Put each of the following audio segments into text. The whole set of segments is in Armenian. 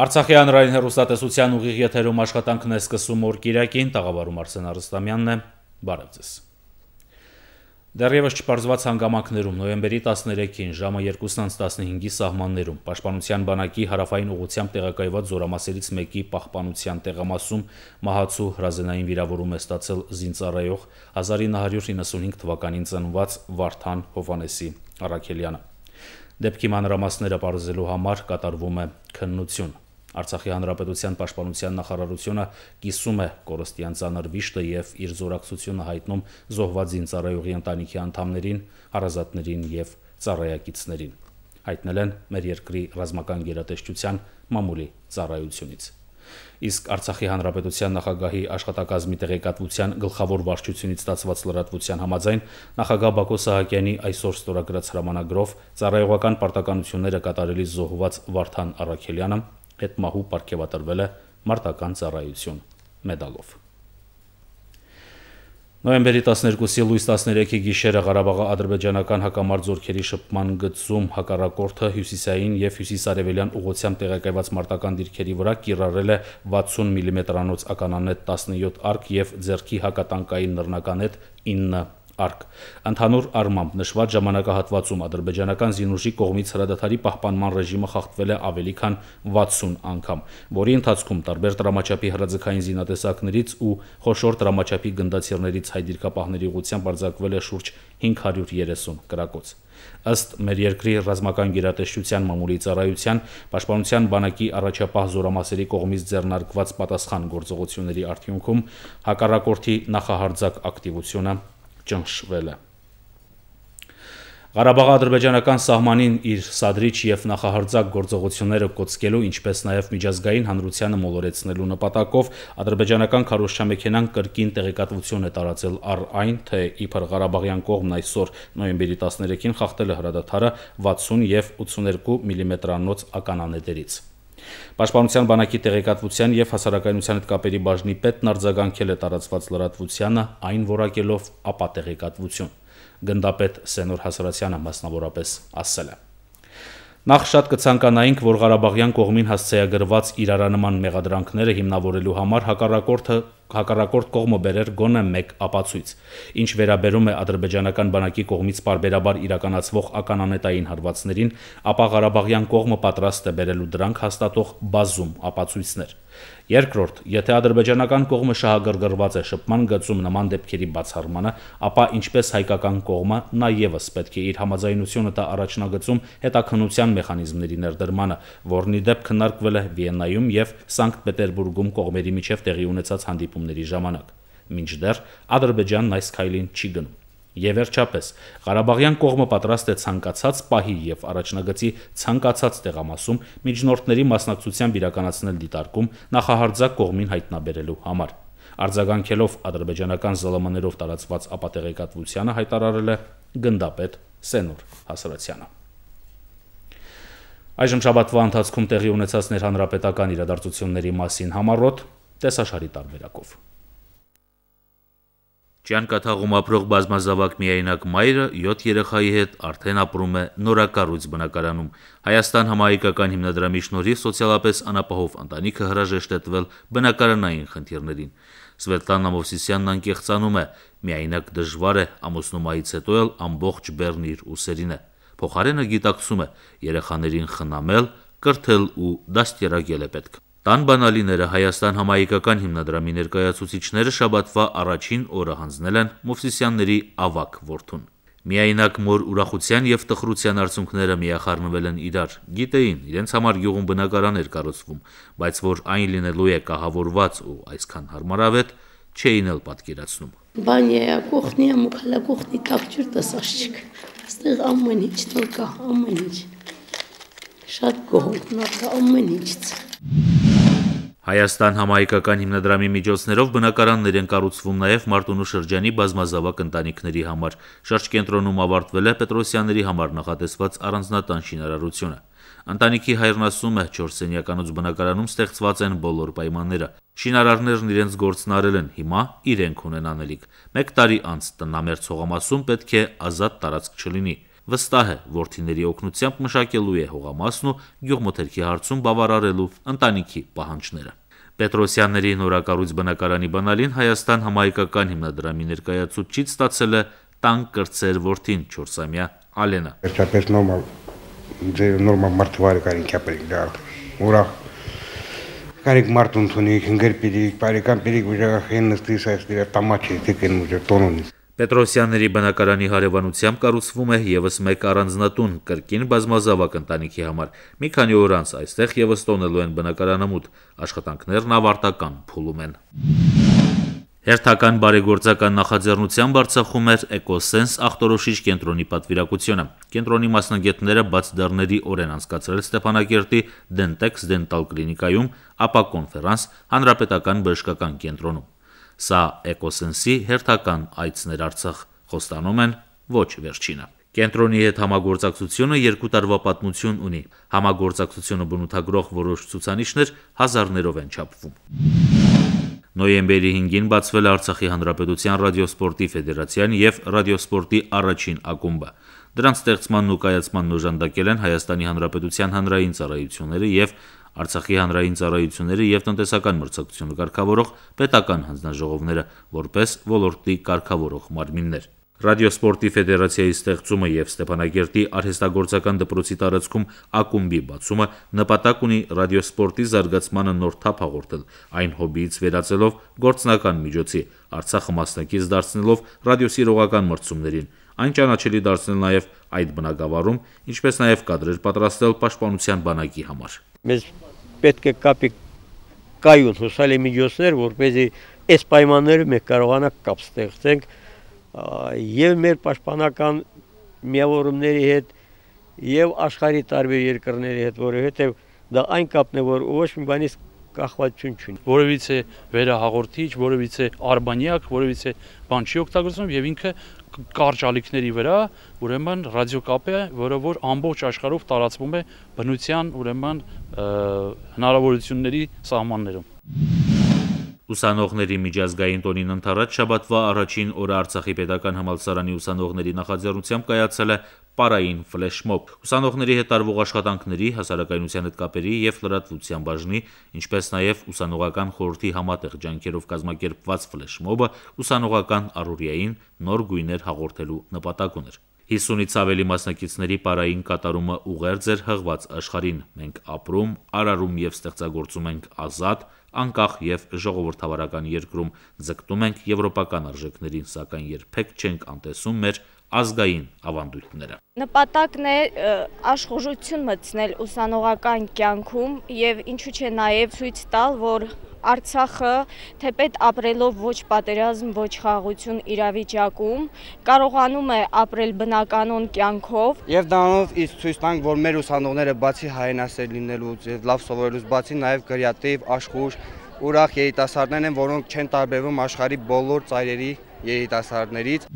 Արցախի հանրային հեռուստատեսության ուղիղ եթերում աշխատանքն է սկսում օր կիրակին, տաղավարում Արսեն Արստամյանն է, բարև ձեզ։ Դեռևս չփարզված հանգամանքներում նոյեմբերի 13-ին ժամը 2:15-ի սահմաններում Պաշտպանության բանակի հարավային ուղությամբ տեղակայված զորամասերից մեկի պահպանության տեղամասում մահացու հրազենային վիրավորում է ստացել զինծառայող 1995 թվականին ծնված Վարդան Հովանեսի Արաքելյանը։ Դեպքի մանրամասները բարձելու համար կատարվում է քննություն։ Արցախի հանրապետության պաշտպանության նախարարությունը կիսում է կորստյան ցաներ վիշտը եւ իր զորակցությունը հայտնում զոհվածին ծառայողի ընտանիքի անդամներին, հարազատներին եւ ծառայակիցներին։ Հայտնել են մեր երկրի ռազմական գերատեսչության մամուլի ծառայությունից։ Իսկ Արցախի հանրապետության նախագահի աշխատակազմի տեղեկատվության գլխավոր վարչությունից ստացված լրատվության համաձայն նախագահ Բակո Սահակյանի այսօր ստորագրած հրամանագրով ծառայողական պարտականությունները կատարելի զոհված Վարդան Արաքելյանը այդ մահու ապարգևատրվել է մարտական ծառայություն մեդալով։ Նոյեմբերի 12-ի լույս 13-ի գիշերը Ղարաբաղի ադրբեջանական հակամարտությունների շփման գծում հակառակորդը հյուսիսային եւ հյուսիսարևելյան ուղղությամբ տեղակայված մարտական դիրքերի վրա կիրառել է 60 մմ-անոց mm ականանետ 17 արկ եւ ձերքի հակատանկային նռնականետ 9 արկ։ Ընդհանուր առմամբ նշված ժամանակահատվածում ադրբեջանական զինուժի կողմից հրադադարի պահպանման ռեժիմը խախտվել է ավելի քան 60 անգամ, որի ընթացքում տարբեր դրամաչափի հրաձգային զինատեսակներից ու խոշոր դրամաչափի գնդացիրներից հայդիրկապահների ուղությամբ արձակվել է շուրջ 530 կրակոց։ Ըստ մեր երկրի ռազմական գերատեսչության մամուլի ծառայության պաշտպանության բանակի առաջապահ զորամասերի կողմից ձեռնարկված պատասխան գործողությունների արդյունքում հակառակորդի նախահարձակ ակտիվությունը ճնշվելը։ Ղարաբաղի ադրբեջանական սահմանին իր սադրիչ եւ նախահարձակ գործողությունները կոչկելու, ինչպես նաեւ միջազգային հանրությանը մոլորեցնելու նպատակով ադրբեջանական քարոշչամեքենան կրկին տեղեկատվություն է տարածել առ այն, թե իբր Ղարաբաղյան կողմն այսօր նոյեմբերի 13-ին խախտել է հրադադարը 60 եւ 82 մմ-անոց mm ականանետերից։ Պաշտպանության բանակի տեղեկատվության եւ հասարակայնության հետ կապերի բաժնի պետն արձագանքել է տարածված լրատվությանը, այն որակելով ապատեղեկատվություն։ Գնդապետ Սենոր Հասարասյանը մասնավորապես ասել է. Նախ շատ կցանկանայինք, որ Ղարաբաղյան կողմին հասցեագրված իրարանման մեղադրանքները հիմնավորելու համար հակառակորդը հակառակորդ կողմը բերեր գոնե մեկ ապացույց։ Ինչ վերաբերում է ադրբեջանական բանակի կողմից բարբերաբար իրականացվող ականանետային հարվածներին, ապա Ղարաբաղյան կողմը պատրաստ է բերելու դրանք հաստատող բազում ապացույցներ։ Երկրորդ, եթե ադրբեջանական կողմը շահագրգռված է շփման գծում նման դեպքերի բացառմանը, ապա ինչպես հայկական կողմը նաևս պետք է իր համաձայնությունը տա առաջնագծում հետաքնության մեխանիզմների ներդրմանը, որն ի դեպ քննարկվել է Վիեննայում եւ Սանկտ Պետերբուրգում կողմերի միջև տեղի ունեցած հանդիպում հանդիպումների ժամանակ։ Մինչդեռ Ադրբեջանն այս քայլին չի գնում։ Եվ վերջապես, Ղարաբաղյան կողմը պատրաստ է ցանկացած պահի եւ առաջնագծի ցանկացած տեղամասում միջնորդների մասնակցությամբ իրականացնել դիտարկում նախահարձակ կողմին հայտնաբերելու համար։ Արձագանքելով ադրբեջանական ԶԼՄ-ներով տարածված ապատեղեկատվությունը հայտարարել է գնդապետ Սենուր Հասարացյանը։ Այժմ շաբաթվա ընթացքում տեղի ունեցած ներհանրապետական իրադարձությունների մասին համառոտ տեսաշարի տարբերակով։ Ճանկաթաղում ապրող բազմազավակ միայնակ մայրը 7 երեխայի հետ արդեն ապրում է նորակառույց բնակարանում։ Հայաստան համահայկական հիմնադրամի շնորհիվ սոցիալապես անապահով ընտանիքը հրաժեշտ է տվել բնակարանային խնդիրներին։ Սվետլանա Մովսիսյանն անկեղծանում է. «Միայնակ դժվար է, ամուսնումայից հետո էլ ամբողջ բեռն իր ուսերին է»։ Փոխարենը գիտակցում է՝ երեխաներին խնամել, կրթել ու դաստիարակել է պետք։ Տան բանալիները Հայաստան համահայկական հիմնադրամի ներկայացուցիչները շաբաթվա առաջին օրը հանձնել են Մովսիսյանների ավակ որդուն։ Միայնակ մոր ուրախության եւ տխրության արցունքները միախառնվել են իրար։ Գիտեին, իրենց համար գյուղում բնակարան էր կառուցվում, բայց որ այն լինելու է կահավորված ու այսքան հարմարավետ, չէին էլ պատկերացնում։ Բանյա կողնի ամուքալա կողնի տակջուր տասաշիկ։ Այստեղ ամեն ինչ տալ կա, ամեն ինչ։ Շատ կողնա ամեն ինչից։ Հայաստան համահայկական հիմնադրամի միջոցներով բնակարաններ են կառուցվում նաև Մարտունու շրջանի բազմազավակ ընտանիքների համար։ Շրջկենտրոնում ավարտվել է Պետրոսյանների համար նախատեսված առանձնատան շինարարությունը։ Ընտանիքի հայրն ասում է, 4 սենյականոց բնակարանում ստեղծված են բոլոր պայմանները։ Շինարարներն իրենց գործն արել են, հիմա իրենք ունեն անելիք։ 1 տարի անց տնամերձ հողամասում պետք է ազատ տարածք չլինի վստահ է, որ թիների օգնությամբ մշակելու է հողամասն ու գյուղմթերքի հարցում բավարարելու ընտանիքի պահանջները։ Պետրոսյանների նորակառույց բնակարանի բանալին Հայաստան համայնքական հիմնադրամի ներկայացուցիչ ստացել է տան կրծեր որդին 4-ամյա Ալենա։ Վերջապես նորմա ձեր նորմա մարդվարի կարին կապել դա։ Ուրա Կարիք մարտուն թունի ինգեր պիդիկ, բարեկամ պիդիկ ուժախեն նստի սայս դիրա տամաչի տիկեն ուժը տոնունից։ Պետրոսյանների բնակարանի հարևանությամբ կառուցվում է ևս մեկ առանձնատուն՝ կրկին բազմազավակ ընտանիքի համար։ Մի քանի օր անց այստեղ ևս տոնելու են բնակարանամուտ, աշխատանքներն ավարտական փուլում են։ Հերթական բարեգործական նախաձեռնությամբ Արցախում էր Էկոսենս ախտորոշիչ կենտրոնի պատվիրակությունը։ Կենտրոնի մասնագետները բաց դռների օրեն անցկացրել Ստեփանակերտի Dentex Dental կլինիկայում, ապա կոնֆերանս Հանրապետական բժշկական կենտրոնում։ Սա Էկոսենսի հերթական այցներ Արցախ, խոստանում են ոչ վերջինը։ Կենտրոնի հետ համագործակցությունը երկու տարվա պատմություն ունի։ Համագործակցությունը բնութագրող որոշ ցուցանիշներ հազարներով են չափվում։ Նոյեմբերի 5-ին բացվել է Արցախի Հանրապետության ռադիոսպորտի ֆեդերացիան եւ ռադիոսպորտի առաջին ակումբը։ Դրանց ստեղծմանն ու կայացմանն օժանդակել են Հայաստանի Հանրապետության հանրային ծառայությունները եւ Արցախի հանրային ծառայությունները եւ տնտեսական մրցակցությունը կարգավորող պետական հանձնաժողովները որպես ոլորտի կարգավորող մարմիններ։ Ռադիոսպորտի ֆեդերացիայի ստեղծումը եւ Ստեփանագերտի արհեստագործական դպրոցի տարածքում ակումբի բացումը նպատակ ունի ռադիոսպորտի զարգացմանը նոր թափ հաղորդել, այն հոբիից վերածելով գործնական միջոցի, Արցախը մասնակից դարձնելով ռադիոսիրողական մրցումներին, այն ճանաչելի դարձնել նաեւ այդ բնակավարում, ինչպես նաեւ կադրեր պատրաստել պաշտպանության բանակի համար։ Մեզ պետք է կապի կայուն հուսալի միջոցներ, որպեսզի այս պայմանները մենք կարողանանք կապ ստեղծենք եւ մեր պաշտպանական միավորումների հետ եւ աշխարհի տարբեր երկրների հետ, որովհետեւ դա այն կապն է, որ ոչ մի բանից կախվածություն չունի։ Որևիցե վերահաղորդիչ, որևիցե արբանյակ, որևիցե բան չի օգտագործվում եւ ինքը կարճ ալիքների վրա, ուրեմն ռադիոկապը, որը որ ամբողջ աշխարհով տարածվում է բնության ուրեմն հնարավորությունների սահմաններում։ Ուսանողների միջազգային տոնին ընդառաջ շաբաթվա առաջին օրը Արցախի պետական համալսարանի ուսանողների նախաձեռնությամբ կայացել է պարային ֆլեշմոբ։ Ուսանողների հետ արվող աշխատանքների, հասարակայնության հետ կապերի եւ լրատվության բաժնի, ինչպես նաեւ ուսանողական խորհրդի համատեղ ջանքերով կազմակերպված ֆլեշմոբը ուսանողական առօրյային նոր գույներ հաղորդելու նպատակ ուներ։ 50-ից ավելի մասնակիցների պարային կատարումը ուղերձ էր հղված աշխարհին։ Մենք ապրում, արարում և ստեղծագործում ենք ազատ, անկախ և ժողովրդավարական երկրում, ձգտում ենք եվրոպական արժեքներին, սակայն երբեք չենք անտեսում մեր ազգային ավանդույթները։ Նպատակն է աշխուժություն մտցնել ուսանողական կյանքում եւ ինչու՞ չէ նաեւ ցույց տալ, որ Արցախը թեպետ ապրելով ոչ պատերազմ, ոչ խաղաղություն իրավիճակում կարողանում է ապրել բնականոն կյանքով։ Եվ դրանով իսկ ցույց տանք, որ մեր ուսանողները բացի հայրենասեր լինելուց եւ լավ սովորելուց բացի նաեւ կրեատիվ, աշխուժ, ուրախ երիտասարդներ են, որոնք չեն տարբերվում աշխարի բոլոր ծայրերի երիտասարդներից։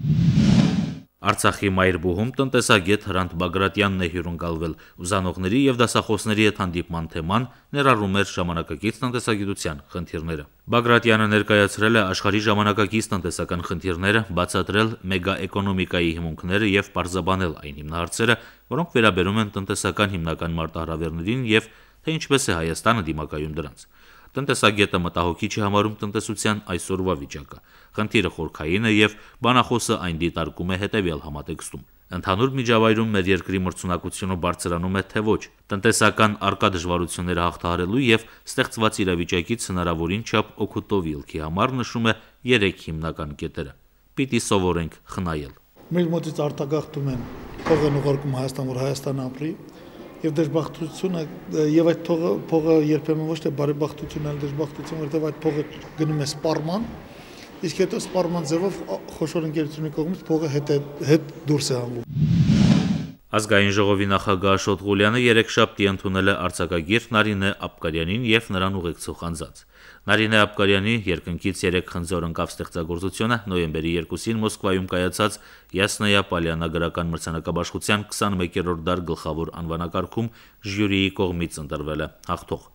Արցախի մայր բուհում տնտեսագետ Հրանտ Բագրատյանն է հյուրընկալվել ուսանողների եւ դասախոսների հետ հանդիպման թեման ներառում էր ժամանակակից տնտեսագիտության խնդիրները։ Բագրատյանը ներկայացրել է աշխարհի ժամանակակից տնտեսական խնդիրները, բացատրել մեգաէկոնոմիկայի հիմունքները եւ բարձաբանել այն հիմնահարցերը, որոնք վերաբերում են տնտեսական հիմնական մարտահրավերներին եւ թե ինչպես է Հայաստանը դիմակայում դրանց։ Տնտեսագետը մտահոգիչ է համարում տնտեսության այսօրվա վիճակը։ Խնդիրը խորքային է եւ բանախոսը այն դիտարկում է հետեւյալ համատեքստում. Ընդհանուր միջավայրում մեր երկրի մրցունակությունը բարձրանում է թե ոչ, տնտեսական արկա դժվարությունները հաղթահարելու եւ ստեղծված իրավիճակից հնարավորին չափ օգուտով ելքի համար նշում է երեք հիմնական կետերը։ Պիտի սովորենք խնայել։ Մեր մոտից արտագաղթում են փող են ուղարկում Հայաստան, որ Հայաստան ապրի, եւ դժբախտությունը եւ այդ փողը երբեմն ոչ թե բարեբախտություն, այլ դժբախտություն, որտեղ այդ փողը գնում է սպառման, իսկ հետո սպառման ձևով խոշոր ընկերությունների կողմից փողը հետ հետ դուրս է հանվում։ Ազգային ժողովի նախագահ Աշոտ Ղուլյանը երեքշաբթի ընդունել է արձակագիր Նարինե Աբկարյանին եւ նրան ուղեկցող անձանց։ Նարինե Աբկարյանի երկնքից 3 խնձոր ընկավ ստեղծագործությունը նոյեմբերի 2-ին Մոսկվայում կայացած Յասնայա Պալյանագրական մրցանակաբաշխության 21-րդ դար գլխավոր անվանակարգում ժյուրիի կողմից ընտրվել է հաղթող։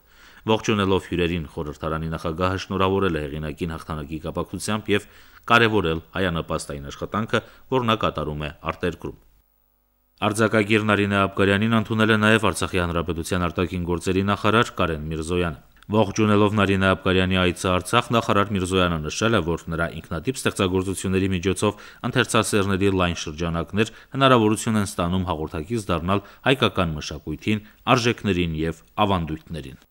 Ողջունելով հյուրերին խորհրդարանի նախագահը շնորհավորել է հեղինակին հաղթանակի կապակցությամբ եւ կարևորել հայանապաստային աշխատանքը, որ նա կատարում է արտերկրում։ Արձակագիրն Արինե Աբգարյանին ընդունել է նաև Արցախի հանրապետության արտաքին գործերի նախարար Կարեն Միրզոյանը։ Ողջունելով Նարինե Աբգարյանի այցը Արցախ, նախարար Միրզոյանը նշել է, որ նրա ինքնատիպ ստեղծագործությունների միջոցով ընթերցասերների լայն շրջանակներ հնարավորություն են ստանում հաղորդակից դառնալ հայկական մշակույթին, արժեքներին եւ ավանդույթներին։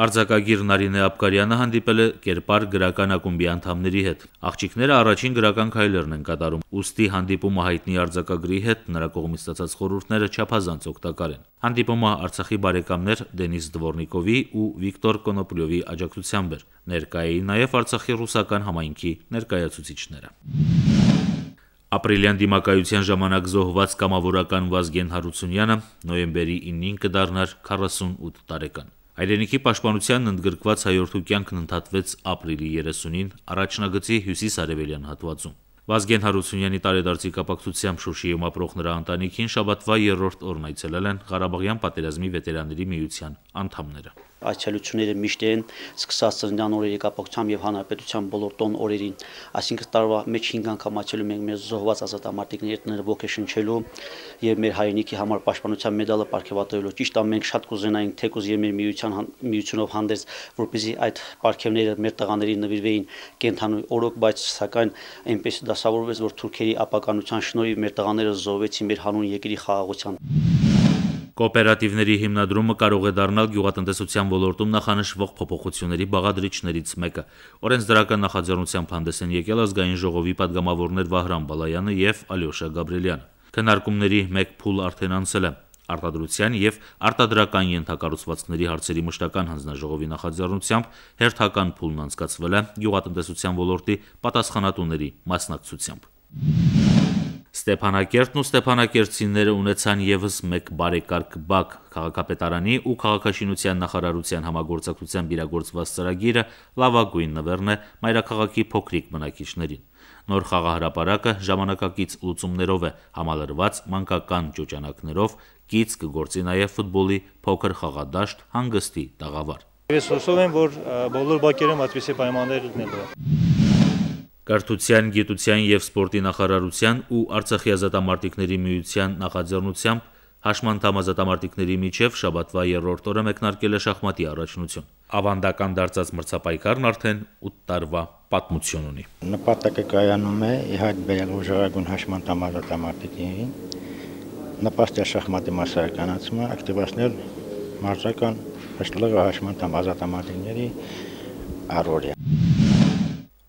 Արձակագիր Նարինե Աբկարյանը հանդիպել է Կերպար գրական ակումբի անդամների հետ։ Աղջիկները առաջին գրական քայլերն են կատարում, ուստի հանդիպումը հայտնի արձակագրի հետ նրա կողմից ստացած խորհուրդները չափազանց օգտակար են։ Հանդիպումը Արցախի բարեկամներ Դենիս Դվորնիկովի ու Վիկտոր Կոնոպլյովի աջակցությամբ էր։ Ներկայ էին նաև Արցախի ռուսական համայնքի ներկայացուցիչները։ Ապրիլյան դիմակայության ժամանակ զոհված կամավորական Վազգեն Հարությունյանը նոյեմբերի 9-ին կդառնար 48 տարեկան։ Հայրենիքի պաշտպանության ընդգրկված հայորդու կյանքն ընդհատվեց ապրիլի 30-ին առաջնագծի հյուսիս-արևելյան հատվածում։ Վազգեն Հարությունյանի տարեդարձի կապակցությամբ Շուշիում ապրող նրա ընտանիքին շաբաթվա 3-րդ օրն այցելել են Ղարաբաղյան պատերազմի վետերանների միության անդամները այցելությունները միշտ են սկսած ծննդյան օրերի կապակցությամբ եւ հանրապետության բոլոր տոն օրերին, այսինքն տարվա մեջ 5 անգամ աչելում ենք մեր զոհված ազատամարտիկներին ողջունելու եւ մեր հայրենիքի համար պաշտպանության մեդալը ապարգևատրելու։ Ճիշտ է, մենք շատ կուզենայինք թեկուզ եւ մեր միության միությունով հանդես, որպեսզի այդ ապարգևները մեր տղաներին նվիրվեին կենթանու օրոք, բայց սակայն այնպես դասավորվեց, որ թուրքերի ապականության շնորհիվ մեր տղաները զոհվեցին մեր հանուն եկրի խաղաղության։ Կոոպերատիվների հիմնադրումը կարող է դառնալ գյուղատնտեսության ոլորտում նախանշվող փոփոխությունների բաղադրիչներից մեկը։ Օրենսդրական նախաձեռնությամբ հանդես են եկել ազգային ժողովի падգամավորներ Վահրամ Բալայանը եւ Ալյոշա Գաբրելյանը։ Քննարկումների մեկ փուլ արդեն անցել է արտադրության եւ արտադրական ենթակառուցվածքների հարցերի մշտական հանձնաժողովի նախաձեռնությամբ հերթական փուլն անցկացվել է յուղատնտեսության ոլորտի պատասխանատուների մասնակցությամբ։ Ստեփանակերտն ու ստեփանակերտցիները ունեցան ևս մեկ բարեկարգ բակ՝ քաղաքապետարանի ու քաղաքաշինության նախարարության համագործակցությամբ իրագործված ծրագիրը լավագույն նվերն է մայրաքաղաքի փոքրիկ բնակիչներին։ Նոր խաղահրապարակը ժամանակակից լուծումներով է համալրված մանկական ճոճանակներով, կից կգործի նաև ֆուտբոլի փոքր խաղադաշտ, հանգստի տաղավար։ Ես հուսով եմ, որ բոլոր բակերում այդպիսի պայմաններ լինելու է։ Կրթության, գիտության եւ սպորտի նախարարության ու Արցախի ազատամարտիկների միության նախաձեռնությամբ հաշմանդամ ազատամարտիկների միջև շաբաթվա երրորդ օրը մեկնարկել է շախմատի առաջնություն։ Ավանդական դարձած մրցապայքարն արդեն 8 տարվա պատմություն ունի։ Նպատակը կայանում է իհայտ բերել ուժեղագույն հաշմանդամ ազատամարտիկներին, նպաստել շախմատի մասսայականացումը, ակտիվացնել մարզական հաշտլը հաշմանդամ ազատամարտիկների առօրյա։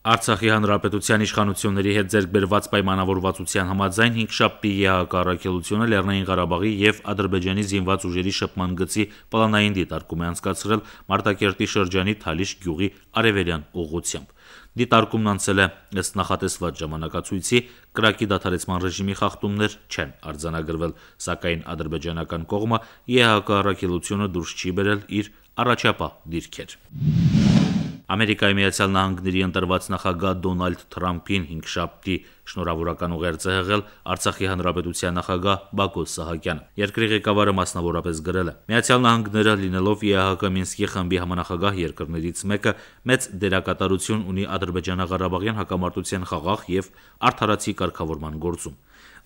Արցախի հանրապետության իշխանությունների հետ ձեռքբերված պայմանավորվածության համաձայն 5 շաբթի ԵԱԿ առաքելությունը Լեռնային Ղարաբաղի եւ Ադրբեջանի զինված ուժերի շփման գծի պլանային դիտարկում է անցկացրել Մարտակերտի շրջանի Թալիշ գյուղի արևելյան ուղությամբ։ Դիտարկումն անցել է ըստ նախատեսված ժամանակացույցի, կրակի դադարեցման ռեժիմի խախտումներ չեն արձանագրվել, սակայն ադրբեջանական կողմը ԵԱԿ առաքելությունը դուրս չի բերել իր առաջապահ դիրքեր։ Ամերիկայի Միացյալ Նահանգների ընտրված նախագահ Դոնալդ Թրամփին 5 շաբթի շնորհավորական ուղերձ է հղել Արցախի հանրապետության նախագահ Բակոս Սահակյանը։ Երկրի ղեկավարը մասնավորապես գրել է. Միացյալ Նահանգները լինելով ԵԱՀԿ Մինսկի խմբի համանախագահ երկրներից մեկը, մեծ դերակատարություն ունի Ադրբեջանա-Ղարաբաղյան հակամարտության խաղաղ եւ արդարացի կարգավորման գործում։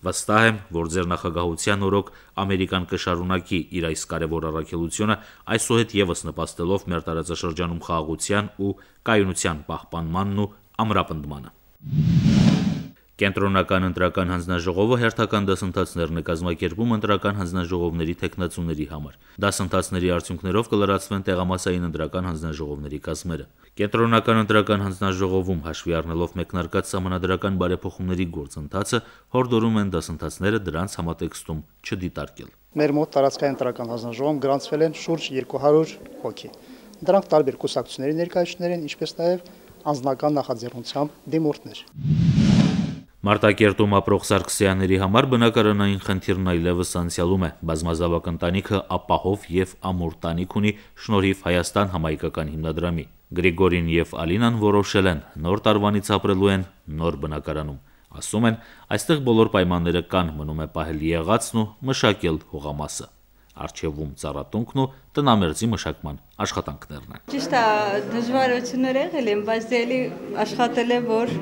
Վստահ եմ, որ ձեր նախագահության օրոք Ամերիկան կշարունակի իր այս կարևոր առաքելությունը, այսուհետ եւս նպաստելով մեր տարածաշրջանում խաղաղության ու կայունության պահպանմանն ու ամրապնդմանը։ Կենտրոնական ընտրական հանձնաժողովը հերթական դասընթացներն է կազմակերպում ընտրական հանձնաժողովների թեկնածուների համար։ Դասընթացների արդյունքներով կլրացվեն տեղամասային ընտրական հանձնաժողովների կազմերը։ Կենտրոնական ընտրական հանձնաժողովում հաշվի առնելով մեկնարկած համանդրական բարեփոխումների գործընթացը հորդորում են դասընթացները դրանց համատեքստում չդիտարկել։ Մեր մոտ տարածքային ընտրական հանձնաժողովում գրանցվել են շուրջ 200 հոգի։ Դրանք տարբեր կուսակցությունների ներկայացուցիչներ են, ինչպես նաև անձնական նախաձեռնությամբ դիմորդներ։ Մարտակերտում ապրող Սարգսյանների համար բնակարանային խնդիրն այլևս անցյալում է։ Բազմազավակ ընտանիքը ապահով եւ ամուր տանիք ունի շնորհիվ Հայաստան համայնքական հիմնադրամի։ Գրիգորին եւ Ալինան որոշել են նոր տարվանից ապրելու են նոր բնակարանում։ Ասում են, այստեղ բոլոր պայմանները կան, մնում է պահել եղածն ու մշակել հողամասը արխիվում ծառատունքն ու տնամերձի մշակման աշխատանքներն են։ Ճիշտ է, դժվարություններ եղել են, բայց դելի աշխատել է, որ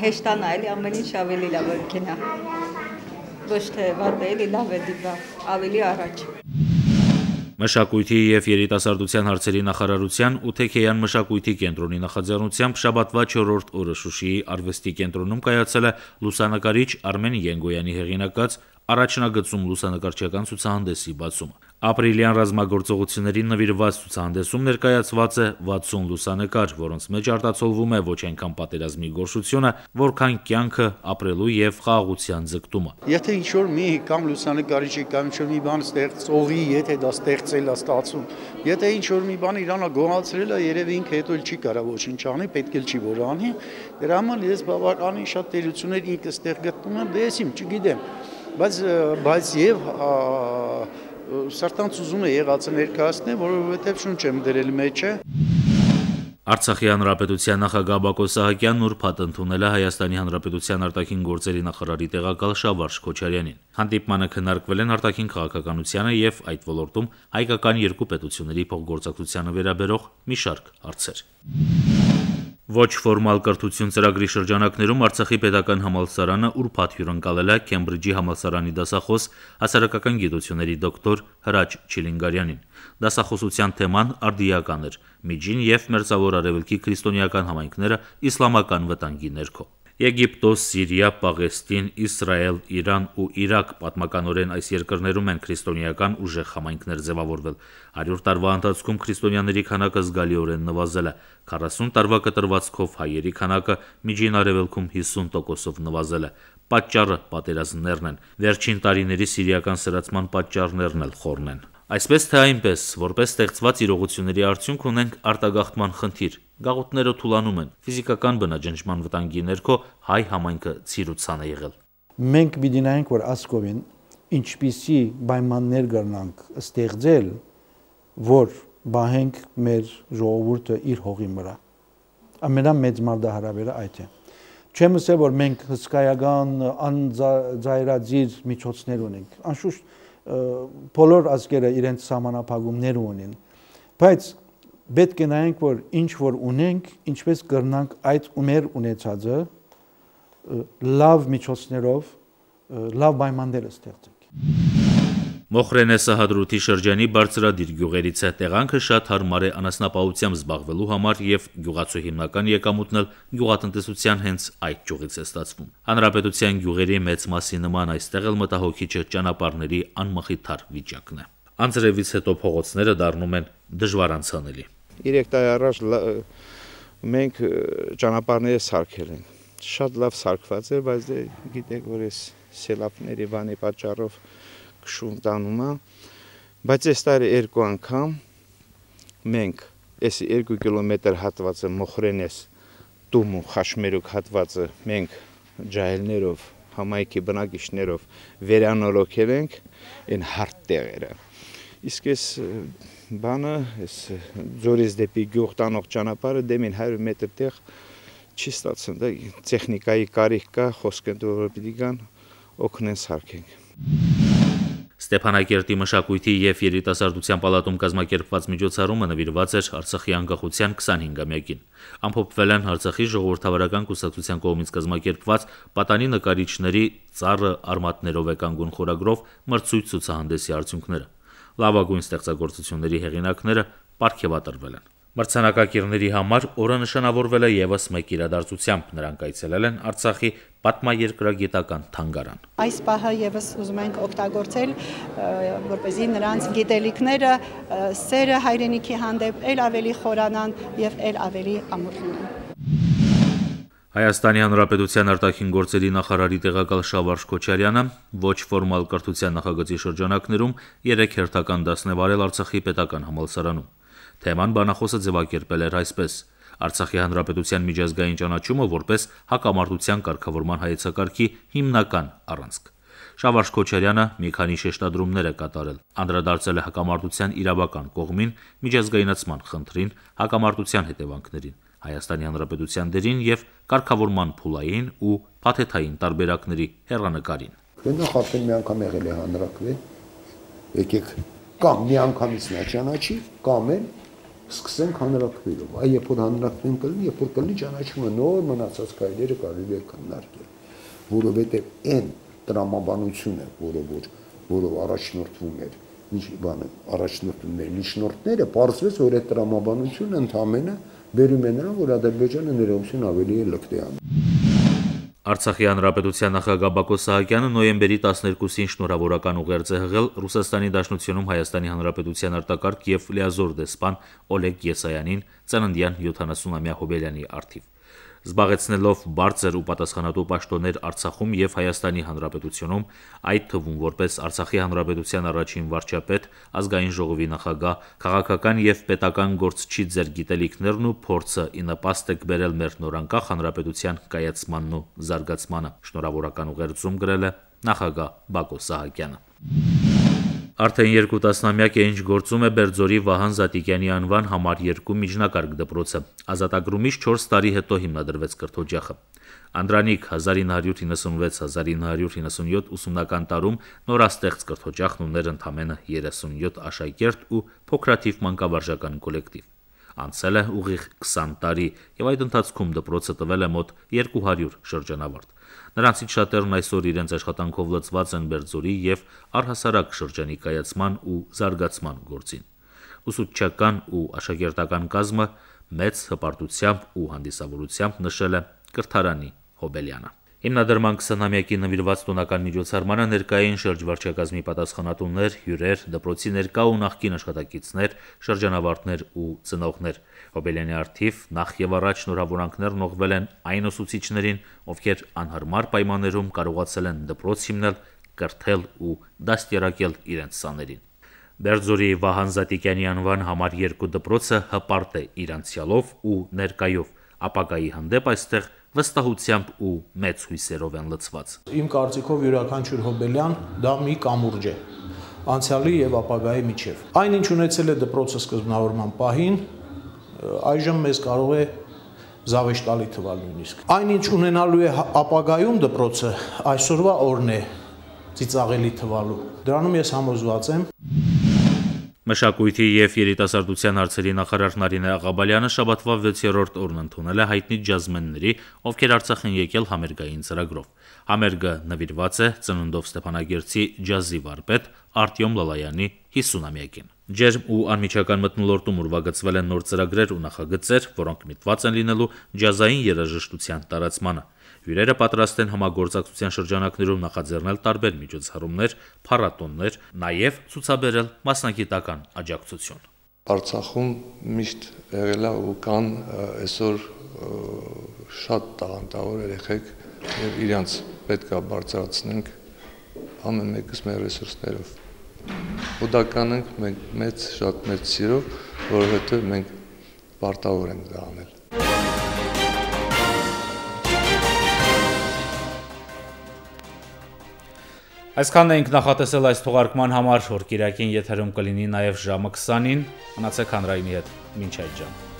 հեշտանա, էլի ամեն ինչ ավելի լավ է գնա։ Ոչ թե վատ է, էլի լավ է դիպա, ավելի առաջ։ Մշակույթի եւ երիտասարդության հարցերի նախարարության Ութեքեյան մշակույթի կենտրոնի նախաձեռնությամբ շաբաթվա 4-րդ օրը Շուշիի արվեստի կենտրոնում կայացել է լուսանկարիչ Արմեն Ենգոյանի հեղինակած առաջնագծում լուսանկարչական ցուցահանդեսի բացումը։ Ապրիլյան ռազմագործողություններին նվիրված ցուցահանդեսում ներկայացված է 60 լուսանկար, որոնց մեջ արտացոլվում է ոչ այնքան պատերազմի գորշությունը, որքան կյանքը, ապրելու եւ խաղաղության ձգտումը։ Եթե ինչ որ մի կամ լուսանկարիչի կամ ինչ որ մի բան ստեղծողի, եթե դա ստեղծել է ստացում, եթե ինչ որ մի բան Իրանը գողացրել է, երևի ինքը հետո չի կարող ոչինչ անի, պետք էլ չի որ անի։ Դրա համար ես բավականին շատ տերություններ ինքը ստեղ գտնում եմ, դե ես իմ չգիտեմ բայց բայց եւ սրտանց ուզում է եղածը ներկայացնել, որովհետև շունչ եմ դրել մեջը։ Արցախի հանրապետության նախագահ Բակո Սահակյանն ուր փաթ ընդունել է Հայաստանի հանրապետության արտաքին գործերի նախարարի տեղակալ Շավարժ Քոչարյանին։ Հանդիպմանը քննարկվել են արտաքին քաղաքականությունը եւ այդ ոլորտում հայկական երկու պետությունների փոխգործակցությանը վերաբերող մի շարք հարցեր։ Ոչ ֆորմալ կրթություն ծրագրի շրջանակներում Արցախի Պետական համալսարանը ուրբաթ հյուրընկալել է Քեմբրիջի համալսարանի դասախոս հասարակական գիտությունների դոկտոր Հրաչ Չիլինգարյանին։ Դասախոսության թեման արդիական էր՝ միջին եւ մերձավոր արևելքի քրիստոնեական համայնքները իսլամական վտանգի ներքո։ Եգիպտոս, Սիրիա, Պաղեստին, Իսրայել, Իրան ու Իրաք պատմականորեն այս երկրներում են քրիստոնեական ուժեղ համայնքներ ձևավորվել։ 100 տարվա ընթացքում քրիստոնյաների քանակը զգալիորեն նվազել է։ 40 տարվա կտրվածքով հայերի քանակը Միջին Արևելքում 50%-ով նվազել է։ Պատճառը պատերազմներն են։ Վերջին տարիների սիրիական սրացման պատճառներն էլ խորն են։ Այսպես թե այնպես, որպես ստեղծված իրողությունների արդյունք ունենք արտագաղթման խնդիր։ Գաղութները թուլանում են։ Ֆիզիկական բնաջնջման վտանգի ներքո հայ համայնքը ցիրուցան է եղել։ Մենք պիտի նայենք, որ ASCII-ին ինչպիսի պայմաններ կրնանք ստեղծել, որ բահենք մեր ժողովուրդը իր հողի մրա։ Ամենամեծ մարդահրավերը այդ է։ Չեմ ասել, որ մենք հսկայական անձայրաձիր միջոցներ ունենք։ Անշուշտ բոլոր ազգերը իրենց համանախագումներ ունեն բայց պետք է նայենք որ ինչ որ ունենք ինչպես կրնանք այդ մեր ունեցածը լավ միջոցներով լավ պայմաններ ստեղծենք Մոխրենե Սահադրութի շրջանի բարձրադիր գյուղերից է տեղանքը շատ հարմար է անասնապահությամբ զբաղվելու համար եւ գյուղացու հիմնական եկամուտն էլ գյուղատնտեսության հենց այդ ճյուղից է ստացվում։ Հանրապետության գյուղերի մեծ մասի նման այստեղ էլ մտահոգիչ է ճանապարհների անմխիթար վիճակն է։ Անձրևից հետո փողոցները դառնում են դժվարանցանելի։ 3 տարի առաջ մենք ճանապարհները սարքել ենք։ Շատ լավ սարքված էր, բայց դե գիտեք, որ այս սելապների բանի պատճառով քշում տանում է, բայց այս տարի երկու անգամ մենք այս 2 կիլոմետր հատվածը Մոխրենես Տում ու Խաշմերուկ հատվածը մենք ջահելներով համայնքի բնակիչներով վերանորոգել ենք այն հարթ տեղերը։ Իսկ այս բանը, այս ձորից դեպի գյուղ տանող ճանապարհը դեմին 100 մետր տեղ չի ստացվում, դա տեխնիկայի կարիք կա, խոսքն դու որ պիտի գան օգնեն սարքենք։ Ստեփանակերտի մշակույթի եւ երիտասարդության պալատում կազմակերպված միջոցառումը նվիրված էր Արցախի անկախության 25-ամյակին։ Ամփոփվել են Արցախի ժողովրդավարական կուսակցության կողմից կազմակերպված պատանի նկարիչների ծառը արմատներով է կանգուն խորագրով մրցույթ ցուցահանդեսի արդյունքները։ Լավագույն ստեղծագործությունների հեղինակները ապարգևատրվել են։ Մրցանակակիրների համար օրը նշանավորվել է եւս մեկ իրադարձությամբ։ Նրանք այցելել են Արցախի պատմաերկրագիտական թանգարան։ Այս պահը եւս ուզում ենք օգտագործել, որ เป զի նրանց գիտելիքները, սերը հայրենիքի հանդեպ ել ավելի խորանան եւ ել ավելի ամուր լինեն։ Հայաստանի Հանրապետության արտաքին գործերի նախարարի տեղակալ Շավարժ Քոչարյանը ոչ ֆորմալ կրթության նախագծի շրջանակներում 3 հերթական դասն է վարել Արցախի պետական համալսարանում։ Թեման բանախոսը ձևակերպել էր այսպես. Արցախի հանրապետության միջազգային ճանաչումը որպես հակամարտության կարգավորման հայեցակարգի հիմնական առանցք։ Շավարժ Քոչարյանը մի քանի շեշտադրումներ է կատարել։ Անդրադարձել է հակամարտության իրավական կողմին, միջազգայնացման խնդրին, հակամարտության հետևանքներին, Հայաստանի Հանրապետության դերին եւ կարգավորման փուլային ու փաթեթային տարբերակների հերանեկարին։ Գնա խախտել մի անգամ եղել է հանրակրի։ Եկեք կամ մի անգամից նա ճանաչի, կամ էլ սկսենք հանրակրվելով։ Այ երբ որ հանրակրվեն կլինի, երբ որ կլինի ճանաչումը նոր մնացած քայլերը կարելի է քննարկել, որովհետև այն տրամաբանությունը, որը որ որով առաջնորդվում էր, ինչ բանը առաջնորդումներ, միջնորդները բարձրացրեց, որ այդ տրամաբանությունը ընդամենը բերում է նրան, որ Ադրբեջանը ներողություն ավելի է լկտեան։ Արցախի հանրապետության նախագահ Բակո Սահակյանը նոյեմբերի 12-ին շնորհավորական ուղերձ է հղել Ռուսաստանի Դաշնությունում Հայաստանի Հանրապետության արտակարգ եւ լիազոր դեսպան Օլեգ Եսայանին ծննդյան 70-ամյա հոբելյանի առթիվ զբաղեցնելով բարձր ու պատասխանատու պաշտոններ Արցախում եւ Հայաստանի Հանրապետությունում, այդ թվում որպես Արցախի Հանրապետության առաջին վարչապետ, ազգային ժողովի նախագահ, քաղաքական եւ պետական գործչի ձեր գիտելիքներն ու փորձը ի նպաստ եք բերել մեր նորանկախ հանրապետության կայացմանն ու զարգացմանը։ Շնորհավորական ուղերձում գրել է նախագահ Բակո Սահակյանը։ Արդեն երկու տասնամյակ է ինչ գործում է Բերձորի Վահան Զատիկյանի անվան համար 2 միջնակարգ դպրոցը։ Ազատագրումից 4 տարի հետո հիմնադրվեց կրթօջախը։ Անդրանիկ 1996-1997 ուսումնական տարում նորաստեղծ կրթօջախն ուներ ընդամենը 37 աշակերտ ու փոքրաթիվ մանկավարժական կոլեկտիվ։ Անցել է ուղիղ 20 տարի, եւ այդ ընթացքում դպրոցը տվել է մոտ 200 շրջանավարտ։ Նրանցից շատերն այսօր իրենց աշխատանքով լծված են Բերձորի եւ առհասարակ շրջանի կայացման ու զարգացման գործին։ Ուսուցչական ու աշակերտական կազմը մեծ հպարտությամբ ու հանդիսավորությամբ նշել է Կրթարանի Հոբելյանը։ Հիմնադրման 20-ամյակի նվիրված տոնական միջոցառմանը ներկային շրջվարչակազմի պատասխանատուներ, հյուրեր, դպրոցի ներկա ու նախկին աշխատակիցներ, շրջանավարտներ ու ծնողներ Հոբելյանի արդիվ նախ եւ առաջ նորավորանքներ նողվել են այն ուսուցիչներին, ովքեր անհարմար պայմաններում կարողացել են դպրոց հիմնել, կրթել ու դաստիարակել իրենց սաներին։ Բերձորի Վահան Զատիկյանի անվան համար երկու դպրոցը հպարտ է իրանցիալով ու ներկայով, ապագայի հանդեպ այստեղ վստահությամբ ու մեծ հույսերով են լցված։ Իմ կարծիքով յուրաքանչյուր հոբելյան դա մի կամուրջ է անցյալի եւ ապագայի միջև։ Այն ինչ ունեցել է դպրոցը սկզբնավորման պահին, այժմ մեզ կարող է զավեշտալի թվալ նույնիսկ։ Այն ինչ ունենալու է ապագայում դպրոցը, այսօրվա օրն է ծիծաղելի թվալու։ Դրանում ես համոզված եմ։ Մշակույթի եւ երիտասարդության հարցերի նախարար Նարինե Աղաբալյանը շաբաթվա 6-րդ օրն ընդունել է հայտնի ջազմենների, ովքեր Արցախին եկել համերգային ծրագրով։ Համերգը նվիրված է ծննդով Ստեփանագերցի ջազի վարպետ Արտյոմ Լալայանի 50-ամյակին։ Ջերմ ու անմիջական մտնոլորտում ուրվագծվել են նոր ծրագրեր ու նախագծեր, որոնք միտված են լինելու ջազային երաժշտության տարածմանը։ Հյուրերը պատրաստ են համագործակցության շրջանակներում նախաձեռնել տարբեր միջոցառումներ, փառատոններ, նաև ցուցաբերել մասնագիտական աջակցություն։ Արցախում միշտ եղել է ու կան այսօր շատ տաղանդավոր երեխեք եւ իրանց պետքա բարձրացնենք ամեն մեկս մեր ռեսուրսներով Ուդական ենք մենք մեծ, շատ մեծ սիրով, որովհետև մենք պարտավոր ենք դա անել։ Այսքանն էինք նախատեսել այս թողարկման համար, որ Կիրակին եթերում կլինի նաև ժամը 20-ին։ Մնացեք հանրայինի հետ, ոչ այդ ժամը։